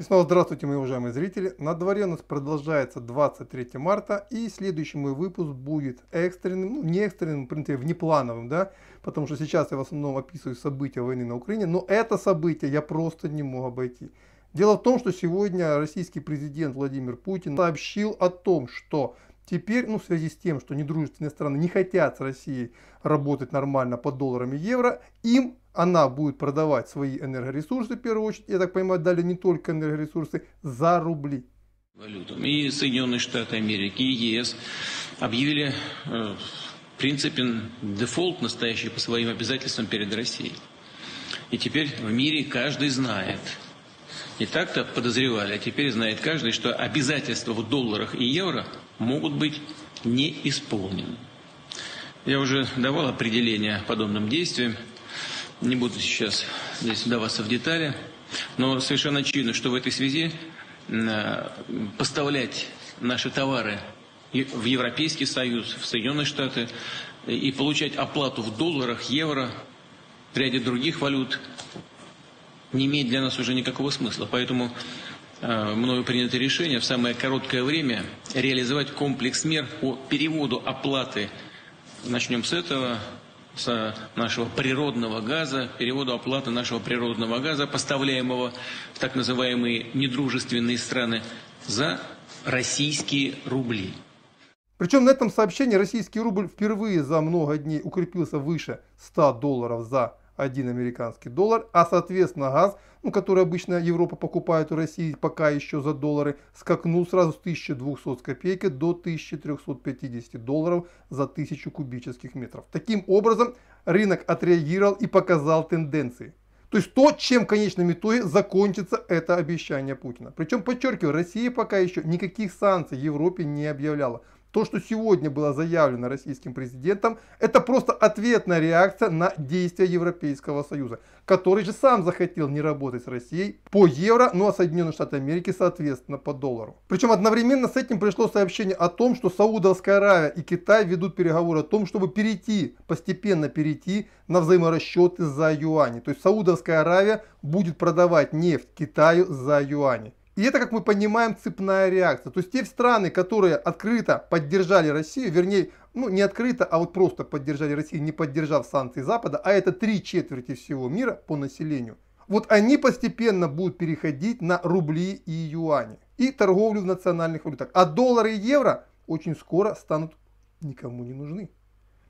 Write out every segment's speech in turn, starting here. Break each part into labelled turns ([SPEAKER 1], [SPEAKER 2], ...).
[SPEAKER 1] И снова здравствуйте, мои уважаемые зрители. На дворе у нас продолжается 23 марта, и следующий мой выпуск будет экстренным, ну не экстренным, в принципе, внеплановым, да, потому что сейчас я в основном описываю события войны на Украине, но это событие я просто не мог обойти. Дело в том, что сегодня российский президент Владимир Путин сообщил о том, что Теперь, ну, в связи с тем, что недружественные страны не хотят с Россией работать нормально по долларам и евро, им она будет продавать свои энергоресурсы, в первую очередь, я так понимаю, далее не только энергоресурсы, за рубли.
[SPEAKER 2] Валютам. И Соединенные Штаты Америки, и ЕС объявили, э, в принципе, дефолт настоящий по своим обязательствам перед Россией. И теперь в мире каждый знает, и так-то подозревали, а теперь знает каждый, что обязательства в долларах и евро могут быть не исполнены. Я уже давал определение подобным действиям. Не буду сейчас здесь вдаваться в детали, но совершенно очевидно, что в этой связи э, поставлять наши товары в Европейский Союз, в Соединенные Штаты и получать оплату в долларах, евро, в ряде других валют не имеет для нас уже никакого смысла. Поэтому э, мною принято решение в самое короткое время реализовать комплекс мер по переводу оплаты, начнем с этого, с нашего природного газа, переводу оплаты нашего природного газа, поставляемого в так называемые недружественные страны, за российские рубли.
[SPEAKER 1] Причем на этом сообщении российский рубль впервые за много дней укрепился выше 100 долларов за 1 американский доллар, а соответственно газ, ну, который обычно Европа покупает у России пока еще за доллары, скакнул сразу с 1200 с копейки до 1350 долларов за 1000 кубических метров. Таким образом, рынок отреагировал и показал тенденции. То есть то, чем в конечном итоге закончится это обещание Путина. Причем, подчеркиваю, Россия пока еще никаких санкций Европе не объявляла. То, что сегодня было заявлено российским президентом, это просто ответная реакция на действия Европейского Союза, который же сам захотел не работать с Россией по евро, ну а Соединенные Штаты Америки, соответственно, по доллару. Причем одновременно с этим пришло сообщение о том, что Саудовская Аравия и Китай ведут переговоры о том, чтобы перейти, постепенно перейти на взаиморасчеты за юани. То есть Саудовская Аравия будет продавать нефть Китаю за юани. И это, как мы понимаем, цепная реакция. То есть те страны, которые открыто поддержали Россию, вернее, ну не открыто, а вот просто поддержали Россию, не поддержав санкции Запада, а это три четверти всего мира по населению, вот они постепенно будут переходить на рубли и юани и торговлю в национальных валютах. А доллары и евро очень скоро станут никому не нужны.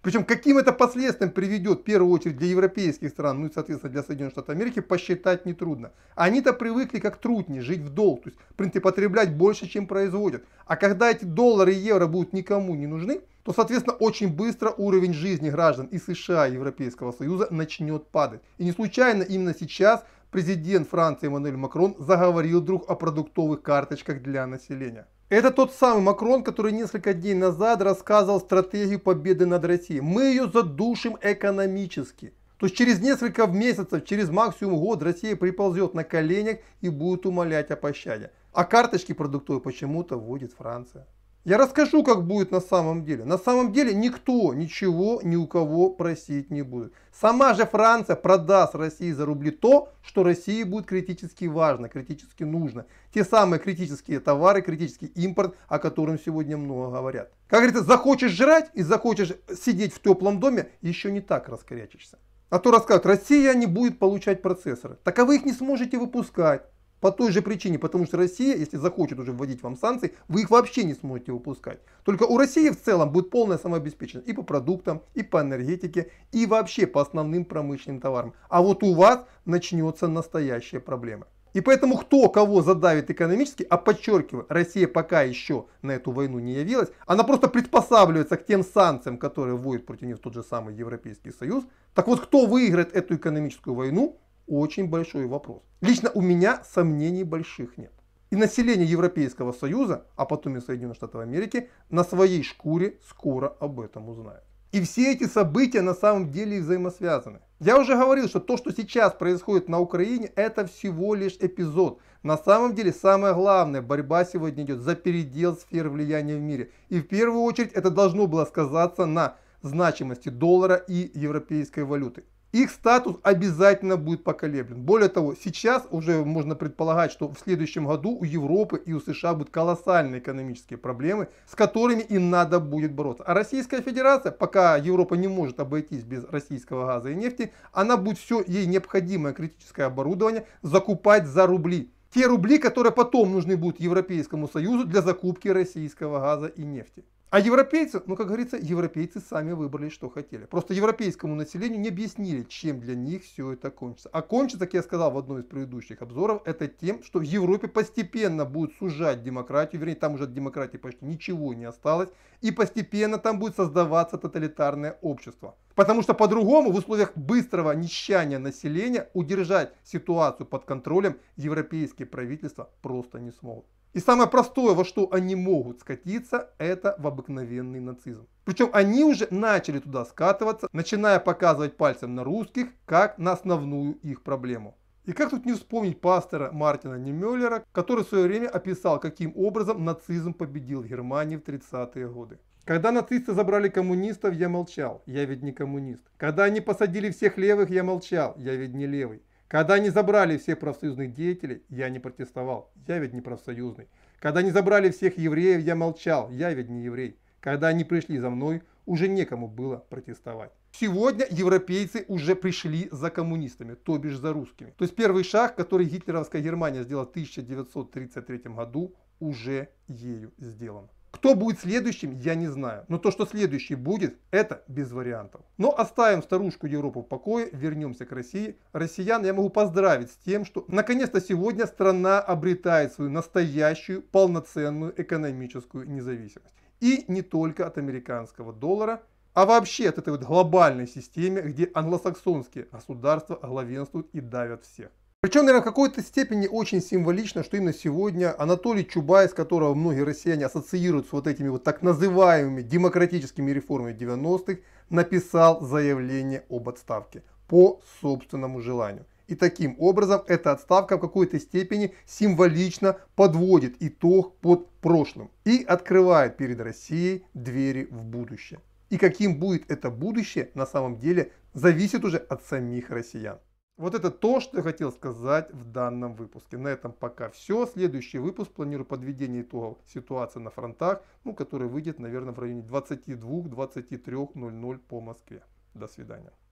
[SPEAKER 1] Причем каким это последствиям приведет, в первую очередь, для европейских стран, ну и, соответственно, для Соединенных Штатов Америки, посчитать нетрудно. Они-то привыкли как труднее жить в долг, то есть, в принципе, потреблять больше, чем производят. А когда эти доллары и евро будут никому не нужны, то, соответственно, очень быстро уровень жизни граждан и США, и Европейского Союза начнет падать. И не случайно именно сейчас президент Франции Эммануэль Макрон заговорил вдруг о продуктовых карточках для населения. Это тот самый Макрон, который несколько дней назад рассказывал стратегию победы над Россией. Мы ее задушим экономически. То есть через несколько месяцев, через максимум год Россия приползет на коленях и будет умолять о пощаде. А карточки продуктовые почему-то вводит Франция. Я расскажу, как будет на самом деле. На самом деле никто ничего ни у кого просить не будет. Сама же Франция продаст России за рубли то, что России будет критически важно, критически нужно. Те самые критические товары, критический импорт, о котором сегодня много говорят. Как говорится, захочешь жрать и захочешь сидеть в теплом доме, еще не так раскорячишься. А то расскажут, Россия не будет получать процессоры. так вы их не сможете выпускать. По той же причине, потому что Россия, если захочет уже вводить вам санкции, вы их вообще не сможете выпускать. Только у России в целом будет полная самообеспеченность и по продуктам, и по энергетике, и вообще по основным промышленным товарам. А вот у вас начнется настоящая проблема. И поэтому кто кого задавит экономически, а подчеркиваю, Россия пока еще на эту войну не явилась, она просто предпосабливается к тем санкциям, которые вводит против нее тот же самый Европейский Союз. Так вот, кто выиграет эту экономическую войну, очень большой вопрос. Лично у меня сомнений больших нет. И население Европейского Союза, а потом и Соединенных Штатов Америки, на своей шкуре скоро об этом узнает. И все эти события на самом деле взаимосвязаны. Я уже говорил, что то, что сейчас происходит на Украине, это всего лишь эпизод. На самом деле самое главное, борьба сегодня идет за передел сфер влияния в мире. И в первую очередь это должно было сказаться на значимости доллара и европейской валюты их статус обязательно будет поколеблен. Более того, сейчас уже можно предполагать, что в следующем году у Европы и у США будут колоссальные экономические проблемы, с которыми и надо будет бороться. А Российская Федерация, пока Европа не может обойтись без российского газа и нефти, она будет все ей необходимое критическое оборудование закупать за рубли. Те рубли, которые потом нужны будут Европейскому Союзу для закупки российского газа и нефти. А европейцы, ну как говорится, европейцы сами выбрали, что хотели. Просто европейскому населению не объяснили, чем для них все это кончится. А кончится, как я сказал в одном из предыдущих обзоров, это тем, что в Европе постепенно будут сужать демократию, вернее там уже от демократии почти ничего не осталось, и постепенно там будет создаваться тоталитарное общество. Потому что по-другому в условиях быстрого нищания населения удержать ситуацию под контролем европейские правительства просто не смогут. И самое простое, во что они могут скатиться, это в обыкновенный нацизм. Причем они уже начали туда скатываться, начиная показывать пальцем на русских, как на основную их проблему. И как тут не вспомнить пастора Мартина Немеллера, который в свое время описал, каким образом нацизм победил Германию в 30-е годы. Когда нацисты забрали коммунистов, я молчал, я ведь не коммунист. Когда они посадили всех левых, я молчал, я ведь не левый. Когда они забрали всех профсоюзных деятелей, я не протестовал, я ведь не профсоюзный. Когда они забрали всех евреев, я молчал, я ведь не еврей. Когда они пришли за мной, уже некому было протестовать. Сегодня европейцы уже пришли за коммунистами, то бишь за русскими. То есть первый шаг, который гитлеровская Германия сделала в 1933 году, уже ею сделан. Кто будет следующим, я не знаю. Но то, что следующий будет, это без вариантов. Но оставим старушку Европу в покое, вернемся к России. Россиян я могу поздравить с тем, что наконец-то сегодня страна обретает свою настоящую полноценную экономическую независимость. И не только от американского доллара, а вообще от этой вот глобальной системы, где англосаксонские государства главенствуют и давят всех. Причем, наверное, в какой-то степени очень символично, что именно сегодня Анатолий Чубайс, которого многие россияне ассоциируют с вот этими вот так называемыми демократическими реформами 90-х, написал заявление об отставке по собственному желанию. И таким образом эта отставка в какой-то степени символично подводит итог под прошлым и открывает перед Россией двери в будущее. И каким будет это будущее на самом деле зависит уже от самих россиян. Вот это то, что я хотел сказать в данном выпуске. На этом пока все. Следующий выпуск планирую подведение итогов ситуации на фронтах, ну, который выйдет, наверное, в районе 22-23.00 по Москве. До свидания.